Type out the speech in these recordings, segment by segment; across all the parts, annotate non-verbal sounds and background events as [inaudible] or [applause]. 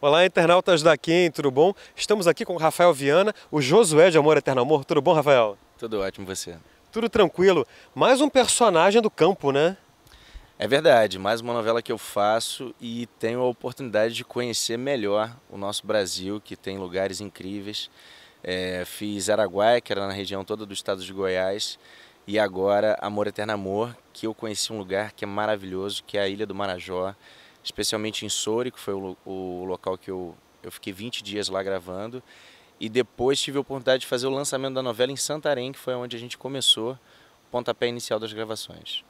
Olá, internautas da Kim, tudo bom? Estamos aqui com o Rafael Viana, o Josué de Amor Eterno Amor. Tudo bom, Rafael? Tudo ótimo, você? Tudo tranquilo. Mais um personagem do campo, né? É verdade, mais uma novela que eu faço e tenho a oportunidade de conhecer melhor o nosso Brasil, que tem lugares incríveis. É, fiz Araguaia, que era na região toda do estado de Goiás, e agora Amor Eterno Amor, que eu conheci um lugar que é maravilhoso, que é a Ilha do Marajó especialmente em Sori, que foi o, o local que eu, eu fiquei 20 dias lá gravando. E depois tive a oportunidade de fazer o lançamento da novela em Santarém, que foi onde a gente começou o pontapé inicial das gravações.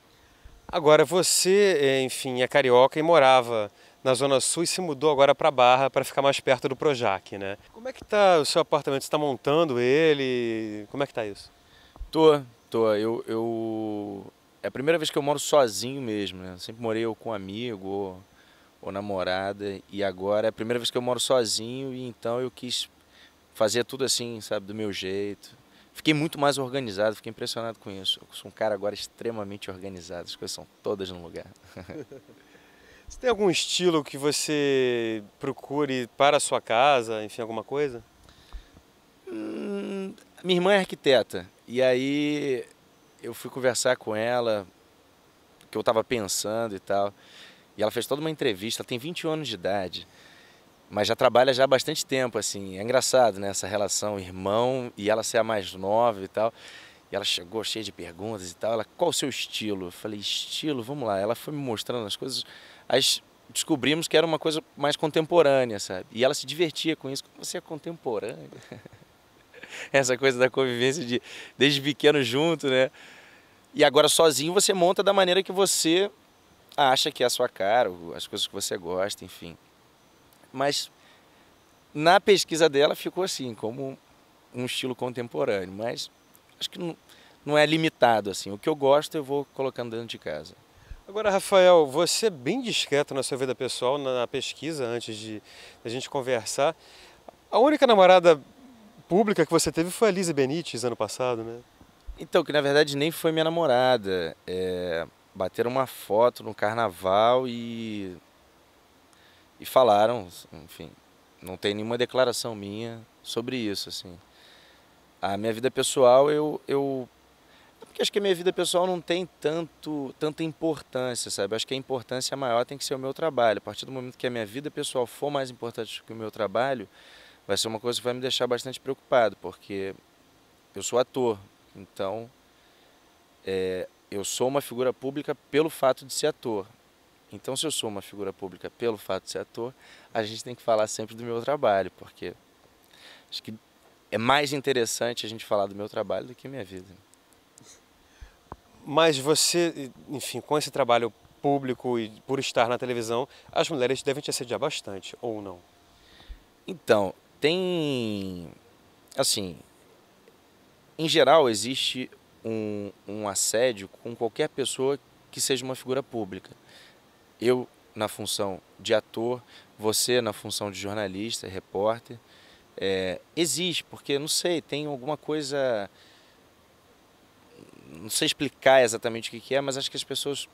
Agora, você, eh, enfim, é carioca e morava na Zona Sul e se mudou agora para Barra para ficar mais perto do Projac, né? Como é que está o seu apartamento? Você está montando ele? Como é que está isso? Tô, tô. Eu, eu... É a primeira vez que eu moro sozinho mesmo, né? Sempre morei eu com um amigo ou ou namorada. E agora é a primeira vez que eu moro sozinho e então eu quis fazer tudo assim, sabe, do meu jeito. Fiquei muito mais organizado, fiquei impressionado com isso. Eu sou um cara agora extremamente organizado, as coisas são todas no lugar. [laughs] Você tem algum estilo que você procure para a sua casa, enfim, alguma coisa? Hum, minha irmã é arquiteta e aí eu fui conversar com ela, que eu estava pensando e tal. E ela fez toda uma entrevista, ela tem 21 anos de idade, mas já trabalha já há bastante tempo, assim. É engraçado, né, essa relação irmão e ela ser a mais nova e tal. E ela chegou cheia de perguntas e tal. Ela, qual o seu estilo? Eu falei, estilo, vamos lá. Ela foi me mostrando as coisas. As, descobrimos que era uma coisa mais contemporânea, sabe? E ela se divertia com isso. Você é contemporânea? [laughs] Essa coisa da convivência de desde pequeno junto, né? E agora sozinho você monta da maneira que você acha que é a sua cara, as coisas que você gosta, enfim. Mas na pesquisa dela ficou assim, como um estilo contemporâneo, mas acho que não, não é limitado assim. O que eu gosto eu vou colocando dentro de casa. Agora, Rafael, você é bem discreto na sua vida pessoal, na pesquisa, antes de a gente conversar. A única namorada pública que você teve foi a Lisa Benites ano passado, né? Então, que na verdade nem foi minha namorada. É bateram uma foto no carnaval e e falaram, enfim, não tem nenhuma declaração minha sobre isso, assim. A minha vida pessoal, eu, eu é porque acho que a minha vida pessoal não tem tanto, tanta importância, sabe? Acho que a importância maior tem que ser o meu trabalho. A partir do momento que a minha vida pessoal for mais importante que o meu trabalho, vai ser uma coisa que vai me deixar bastante preocupado, porque eu sou ator, então é, eu sou uma figura pública pelo fato de ser ator. Então, se eu sou uma figura pública pelo fato de ser ator, a gente tem que falar sempre do meu trabalho, porque acho que é mais interessante a gente falar do meu trabalho do que minha vida. Mas você, enfim, com esse trabalho público e por estar na televisão, as mulheres devem te assediar bastante, ou não? Então, tem. Assim. Em geral, existe um, um assédio com qualquer pessoa que seja uma figura pública. Eu na função de ator, você na função de jornalista, repórter. É, existe, porque não sei, tem alguma coisa. Não sei explicar exatamente o que é, mas acho que as pessoas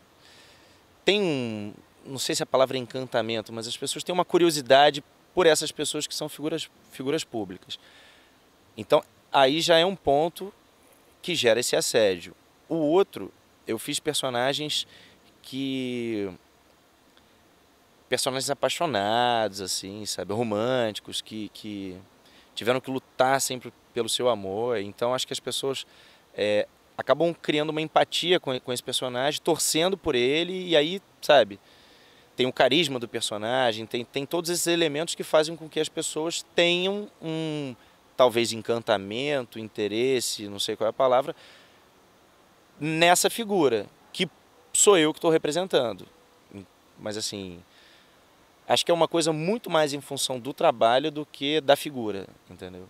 têm um. Não sei se a palavra é encantamento, mas as pessoas têm uma curiosidade por essas pessoas que são figuras, figuras públicas. Então, aí já é um ponto que gera esse assédio. O outro, eu fiz personagens que personagens apaixonados, assim, sabe, românticos, que, que tiveram que lutar sempre pelo seu amor. Então acho que as pessoas é, acabam criando uma empatia com, com esse personagem, torcendo por ele, e aí, sabe, tem o carisma do personagem, tem, tem todos esses elementos que fazem com que as pessoas tenham um talvez encantamento, interesse, não sei qual é a palavra, nessa figura, que sou eu que estou representando. Mas assim, acho que é uma coisa muito mais em função do trabalho do que da figura, entendeu?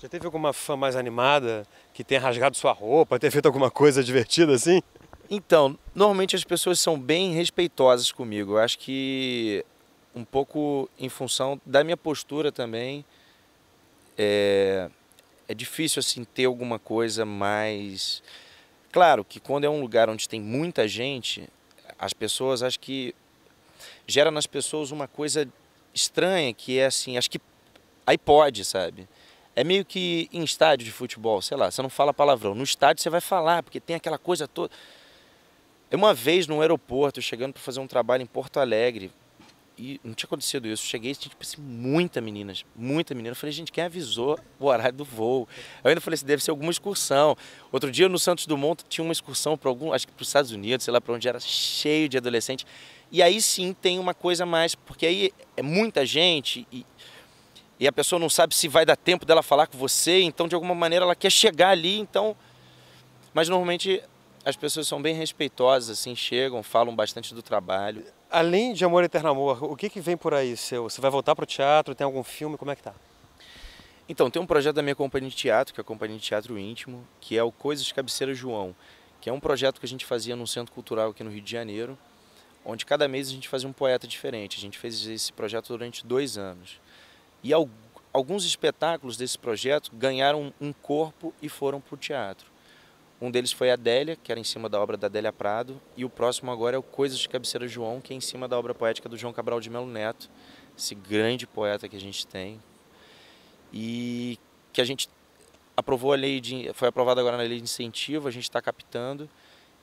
Já teve alguma fã mais animada que tenha rasgado sua roupa, ter feito alguma coisa divertida assim? Então, normalmente as pessoas são bem respeitosas comigo. Eu acho que um pouco em função da minha postura também, é, é difícil assim ter alguma coisa mais. Claro que quando é um lugar onde tem muita gente, as pessoas acho que gera nas pessoas uma coisa estranha que é assim, acho que aí pode, sabe? É meio que em estádio de futebol, sei lá, você não fala palavrão. No estádio você vai falar, porque tem aquela coisa toda. Uma vez no aeroporto, chegando para fazer um trabalho em Porto Alegre, e não tinha acontecido isso. Cheguei e tinha tipo, assim, muita meninas, muita menina. Eu falei, gente, quem avisou o horário do voo? Eu ainda falei, assim, deve ser alguma excursão. Outro dia no Santos Dumont tinha uma excursão para algum, acho que para os Estados Unidos, sei lá para onde era, cheio de adolescente. E aí sim tem uma coisa mais, porque aí é muita gente e, e a pessoa não sabe se vai dar tempo dela falar com você, então de alguma maneira ela quer chegar ali, então. Mas normalmente as pessoas são bem respeitosas, assim, chegam, falam bastante do trabalho. Além de Amor Eterno Amor, o que, que vem por aí seu? Você vai voltar para o teatro? Tem algum filme? Como é que tá? Então, tem um projeto da minha companhia de teatro, que é a Companhia de Teatro Íntimo, que é o Coisas Cabeceira João, que é um projeto que a gente fazia num centro cultural aqui no Rio de Janeiro, onde cada mês a gente fazia um poeta diferente. A gente fez esse projeto durante dois anos. E alguns espetáculos desse projeto ganharam um corpo e foram para o teatro. Um deles foi a Adélia, que era em cima da obra da Adélia Prado, e o próximo agora é o Coisas de Cabeceira João, que é em cima da obra poética do João Cabral de Melo Neto, esse grande poeta que a gente tem. E que a gente aprovou a lei de. foi aprovada agora na lei de incentivo, a gente está captando,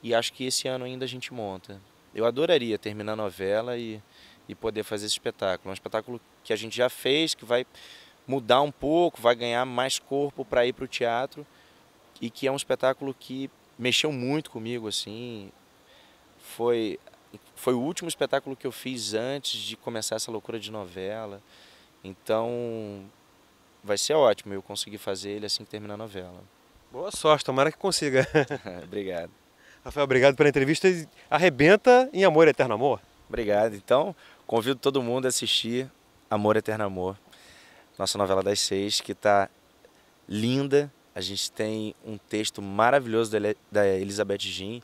e acho que esse ano ainda a gente monta. Eu adoraria terminar a novela e, e poder fazer esse espetáculo. É um espetáculo que a gente já fez, que vai mudar um pouco, vai ganhar mais corpo para ir para o teatro e que é um espetáculo que mexeu muito comigo assim. Foi foi o último espetáculo que eu fiz antes de começar essa loucura de novela. Então vai ser ótimo eu conseguir fazer ele assim que terminar a novela. Boa sorte, tomara que consiga. [laughs] [laughs] obrigado. Rafael, obrigado pela entrevista. Arrebenta em Amor Eterno Amor. Obrigado. Então, convido todo mundo a assistir Amor Eterno Amor, nossa novela das seis, que está linda, a gente tem um texto maravilhoso da Elizabeth Jean,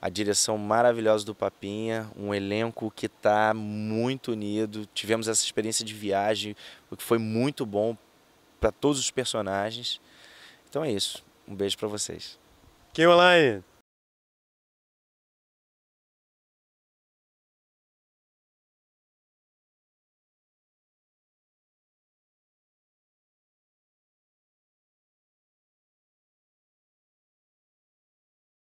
a direção maravilhosa do Papinha, um elenco que está muito unido. Tivemos essa experiência de viagem, o que foi muito bom para todos os personagens. Então é isso. Um beijo para vocês. quem online!